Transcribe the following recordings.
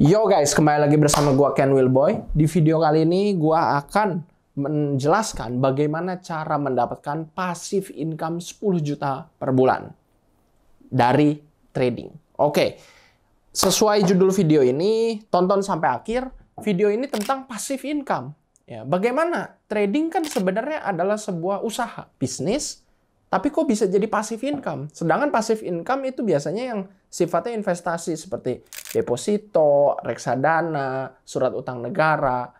Yo guys, kembali lagi bersama gua Ken Boy Di video kali ini gua akan menjelaskan bagaimana cara mendapatkan pasif income 10 juta per bulan dari trading. Oke. Sesuai judul video ini, tonton sampai akhir. Video ini tentang pasif income. Ya, bagaimana trading kan sebenarnya adalah sebuah usaha, bisnis tapi kok bisa jadi passive income? Sedangkan passive income itu biasanya yang sifatnya investasi seperti deposito, reksadana, surat utang negara.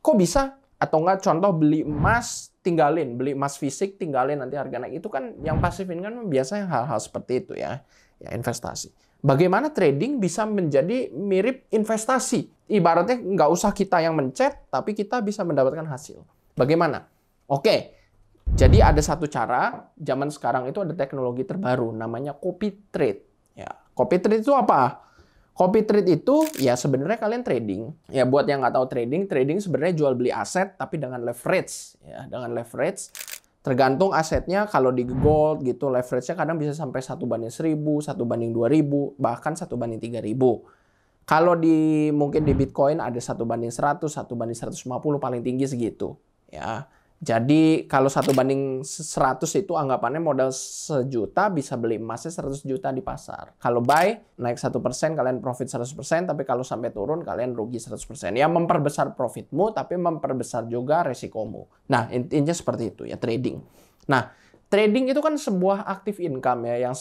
Kok bisa? Atau enggak contoh beli emas tinggalin, beli emas fisik tinggalin nanti harga naik. Itu kan yang pasif income kan biasanya hal-hal seperti itu ya, ya investasi. Bagaimana trading bisa menjadi mirip investasi? Ibaratnya nggak usah kita yang mencet, tapi kita bisa mendapatkan hasil. Bagaimana? Oke, jadi ada satu cara, zaman sekarang itu ada teknologi terbaru namanya copy trade. Ya, copy trade itu apa? Copy trade itu ya sebenarnya kalian trading. Ya buat yang nggak tahu trading, trading sebenarnya jual beli aset tapi dengan leverage. Ya, dengan leverage tergantung asetnya kalau di gold gitu leverage-nya kadang bisa sampai satu banding 1000, satu banding 2000, bahkan satu banding 3000. Kalau di mungkin di Bitcoin ada satu banding 100, satu banding 150 paling tinggi segitu ya. Jadi kalau satu banding 100 itu anggapannya modal sejuta bisa beli emasnya 100 juta di pasar. Kalau buy naik satu persen kalian profit 100%, tapi kalau sampai turun kalian rugi 100%. Ya memperbesar profitmu tapi memperbesar juga resikomu. Nah intinya seperti itu ya trading. Nah trading itu kan sebuah aktif income ya yang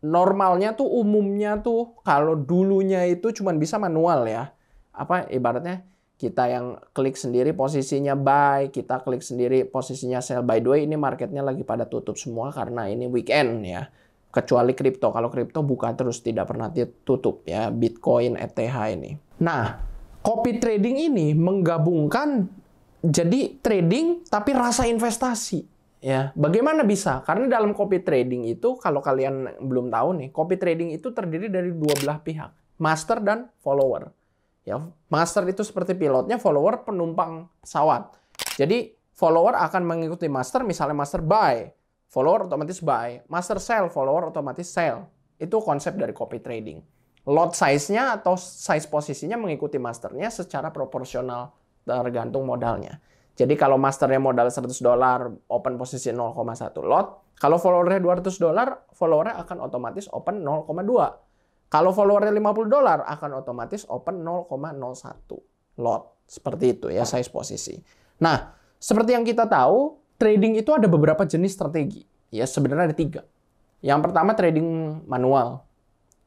normalnya tuh umumnya tuh kalau dulunya itu cuma bisa manual ya. Apa ibaratnya kita yang klik sendiri posisinya buy, kita klik sendiri posisinya sell. By the way, ini marketnya lagi pada tutup semua karena ini weekend ya. Kecuali kripto, kalau kripto buka terus tidak pernah tutup ya, Bitcoin, ETH ini. Nah, copy trading ini menggabungkan jadi trading tapi rasa investasi ya. Bagaimana bisa? Karena dalam copy trading itu kalau kalian belum tahu nih, copy trading itu terdiri dari dua belah pihak, master dan follower Ya, master itu seperti pilotnya, follower penumpang pesawat. Jadi follower akan mengikuti master, misalnya master buy, follower otomatis buy, master sell, follower otomatis sell. Itu konsep dari copy trading. Lot size-nya atau size posisinya mengikuti masternya secara proporsional tergantung modalnya. Jadi kalau masternya modal 100 dolar, open posisi 0,1 lot. Kalau followernya 200 dolar, followernya akan otomatis open 0,2 kalau followernya 50 dolar akan otomatis open 0,01 lot. Seperti itu ya size posisi. Nah, seperti yang kita tahu, trading itu ada beberapa jenis strategi. Ya, sebenarnya ada tiga. Yang pertama trading manual.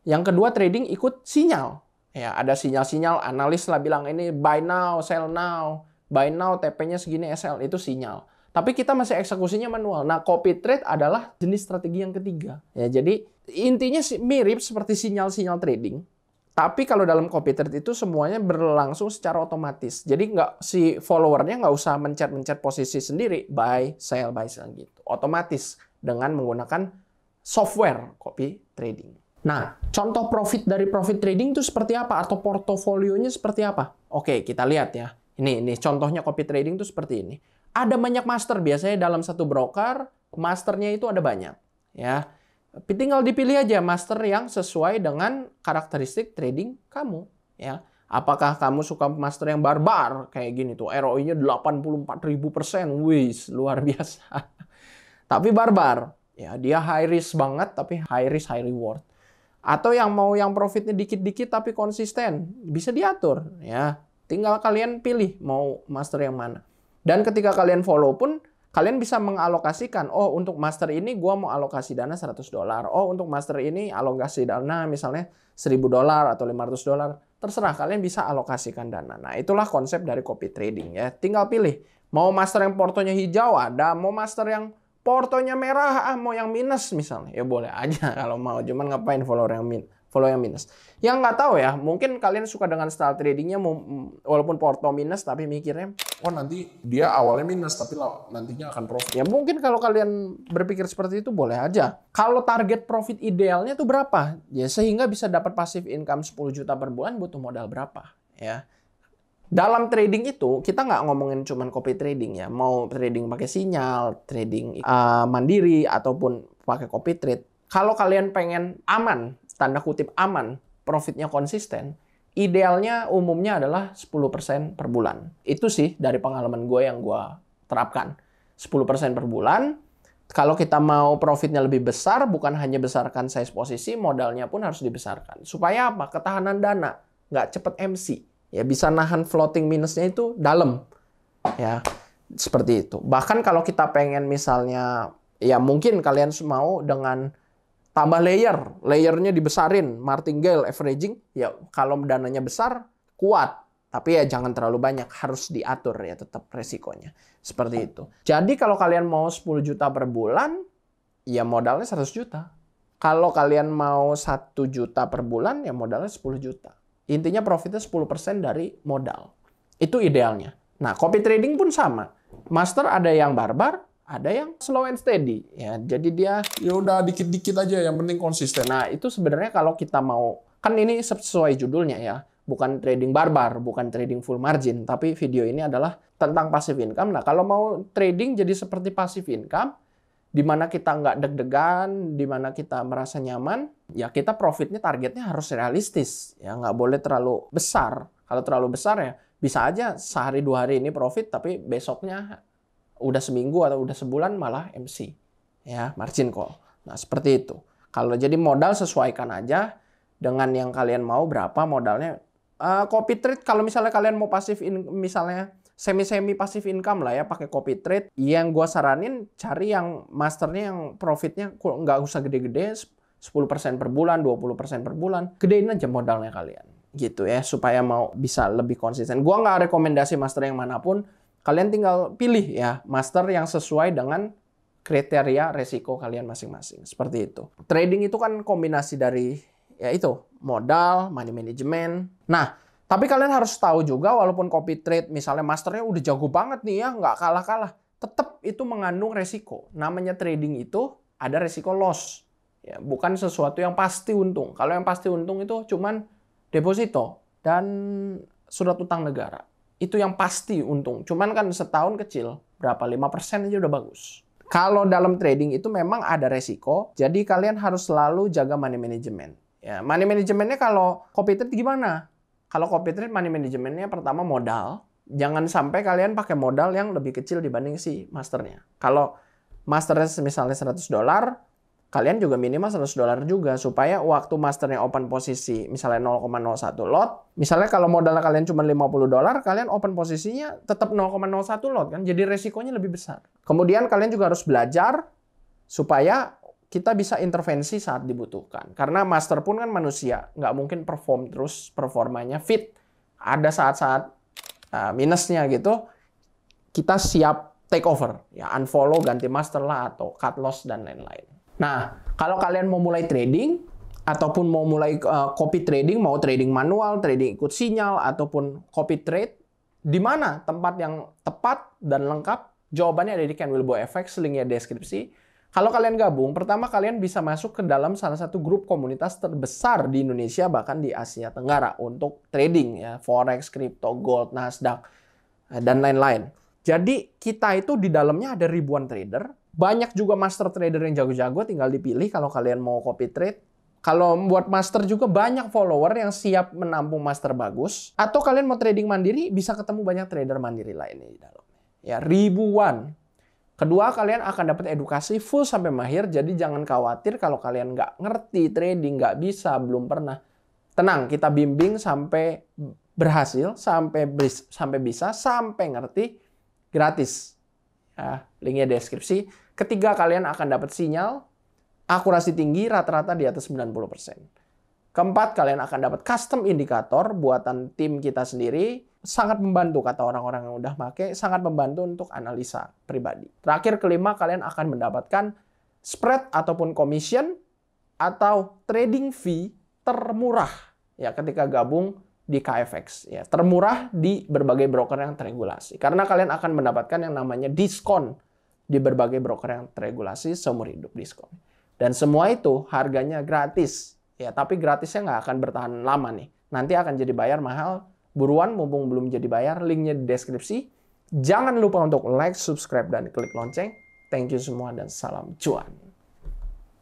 Yang kedua trading ikut sinyal. Ya, ada sinyal-sinyal analis lah bilang ini buy now, sell now, buy now TP-nya segini SL itu sinyal tapi kita masih eksekusinya manual. Nah, copy trade adalah jenis strategi yang ketiga. Ya, jadi intinya mirip seperti sinyal-sinyal trading, tapi kalau dalam copy trade itu semuanya berlangsung secara otomatis. Jadi nggak si followernya nggak usah mencet-mencet posisi sendiri, buy, sell, buy, sell gitu. Otomatis dengan menggunakan software copy trading. Nah, contoh profit dari profit trading itu seperti apa atau portofolionya seperti apa? Oke, kita lihat ya. Ini ini contohnya copy trading itu seperti ini ada banyak master biasanya dalam satu broker masternya itu ada banyak ya tinggal dipilih aja master yang sesuai dengan karakteristik trading kamu ya apakah kamu suka master yang barbar kayak gini tuh ROI-nya 84.000% wis luar biasa tapi barbar ya dia high risk banget tapi high risk high reward atau yang mau yang profitnya dikit-dikit tapi konsisten bisa diatur ya tinggal kalian pilih mau master yang mana dan ketika kalian follow pun, kalian bisa mengalokasikan, oh untuk master ini gue mau alokasi dana 100 dolar, oh untuk master ini alokasi dana misalnya 1000 dolar atau 500 dolar, terserah kalian bisa alokasikan dana. Nah itulah konsep dari copy trading ya, tinggal pilih, mau master yang portonya hijau ada, mau master yang portonya merah, ah, mau yang minus misalnya, ya boleh aja kalau mau, cuman ngapain follow yang min follow yang minus. Yang nggak tahu ya, mungkin kalian suka dengan style tradingnya walaupun porto minus tapi mikirnya, oh nanti dia awalnya minus tapi nantinya akan profit. Ya mungkin kalau kalian berpikir seperti itu boleh aja. Kalau target profit idealnya itu berapa? Ya sehingga bisa dapat passive income 10 juta per bulan butuh modal berapa ya. Dalam trading itu kita nggak ngomongin cuman copy trading ya, mau trading pakai sinyal, trading uh, mandiri ataupun pakai copy trade. Kalau kalian pengen aman tanda kutip aman, profitnya konsisten, idealnya umumnya adalah 10% per bulan. Itu sih dari pengalaman gue yang gue terapkan. 10% per bulan, kalau kita mau profitnya lebih besar, bukan hanya besarkan size posisi, modalnya pun harus dibesarkan. Supaya apa? Ketahanan dana, nggak cepet MC. Ya bisa nahan floating minusnya itu dalam. Ya, seperti itu. Bahkan kalau kita pengen misalnya, ya mungkin kalian mau dengan tambah layer, layernya dibesarin, martingale, averaging, ya kalau dananya besar, kuat. Tapi ya jangan terlalu banyak, harus diatur ya tetap resikonya. Seperti itu. Jadi kalau kalian mau 10 juta per bulan, ya modalnya 100 juta. Kalau kalian mau satu juta per bulan, ya modalnya 10 juta. Intinya profitnya 10% dari modal. Itu idealnya. Nah, copy trading pun sama. Master ada yang barbar, ada yang slow and steady ya jadi dia ya udah dikit-dikit aja yang penting konsisten nah itu sebenarnya kalau kita mau kan ini sesuai judulnya ya bukan trading barbar bukan trading full margin tapi video ini adalah tentang passive income nah kalau mau trading jadi seperti passive income di mana kita nggak deg-degan, di mana kita merasa nyaman, ya kita profitnya targetnya harus realistis, ya nggak boleh terlalu besar. Kalau terlalu besar ya bisa aja sehari dua hari ini profit, tapi besoknya udah seminggu atau udah sebulan malah MC ya margin call. Nah seperti itu. Kalau jadi modal sesuaikan aja dengan yang kalian mau berapa modalnya. Uh, copy trade kalau misalnya kalian mau pasif in, misalnya semi semi pasif income lah ya pakai copy trade. Yang gua saranin cari yang masternya yang profitnya nggak usah gede-gede 10% per bulan, 20% per bulan. Gedein aja modalnya kalian gitu ya supaya mau bisa lebih konsisten. Gua nggak rekomendasi master yang manapun kalian tinggal pilih ya master yang sesuai dengan kriteria resiko kalian masing-masing. Seperti itu. Trading itu kan kombinasi dari ya itu modal, money management. Nah, tapi kalian harus tahu juga walaupun copy trade misalnya masternya udah jago banget nih ya, nggak kalah-kalah. Tetap itu mengandung resiko. Namanya trading itu ada resiko loss. Ya, bukan sesuatu yang pasti untung. Kalau yang pasti untung itu cuman deposito dan surat utang negara itu yang pasti untung. Cuman kan setahun kecil, berapa? 5% aja udah bagus. Kalau dalam trading itu memang ada resiko, jadi kalian harus selalu jaga money management. Ya, money managementnya kalau copy trade gimana? Kalau copy trade money managementnya pertama modal. Jangan sampai kalian pakai modal yang lebih kecil dibanding si masternya. Kalau masternya misalnya 100 dolar, kalian juga minimal 100 dolar juga supaya waktu masternya open posisi misalnya 0,01 lot misalnya kalau modal kalian cuma 50 dolar kalian open posisinya tetap 0,01 lot kan jadi resikonya lebih besar kemudian kalian juga harus belajar supaya kita bisa intervensi saat dibutuhkan karena master pun kan manusia nggak mungkin perform terus performanya fit ada saat-saat ah, minusnya gitu kita siap take over ya unfollow ganti master lah atau cut loss dan lain-lain Nah, kalau kalian mau mulai trading ataupun mau mulai uh, copy trading, mau trading manual, trading ikut sinyal ataupun copy trade, di mana tempat yang tepat dan lengkap? Jawabannya ada di Ken Wilbo FX, linknya deskripsi. Kalau kalian gabung, pertama kalian bisa masuk ke dalam salah satu grup komunitas terbesar di Indonesia bahkan di Asia Tenggara untuk trading ya, forex, crypto, gold, Nasdaq eh, dan lain-lain. Jadi kita itu di dalamnya ada ribuan trader banyak juga master trader yang jago-jago tinggal dipilih kalau kalian mau copy trade. Kalau buat master juga banyak follower yang siap menampung master bagus. Atau kalian mau trading mandiri bisa ketemu banyak trader mandiri lainnya di dalamnya. Ya ribuan. Kedua kalian akan dapat edukasi full sampai mahir. Jadi jangan khawatir kalau kalian nggak ngerti trading, nggak bisa, belum pernah. Tenang, kita bimbing sampai berhasil, sampai bis sampai bisa, sampai ngerti gratis. Ya, linknya deskripsi. Ketiga, kalian akan dapat sinyal akurasi tinggi rata-rata di atas 90%. Keempat, kalian akan dapat custom indikator buatan tim kita sendiri. Sangat membantu, kata orang-orang yang udah make, sangat membantu untuk analisa pribadi. Terakhir, kelima, kalian akan mendapatkan spread ataupun commission atau trading fee termurah ya ketika gabung di KFX ya termurah di berbagai broker yang teregulasi karena kalian akan mendapatkan yang namanya diskon di berbagai broker yang teregulasi seumur hidup diskon. Dan semua itu harganya gratis. Ya, tapi gratisnya nggak akan bertahan lama nih. Nanti akan jadi bayar mahal. Buruan mumpung belum jadi bayar, linknya di deskripsi. Jangan lupa untuk like, subscribe, dan klik lonceng. Thank you semua dan salam cuan.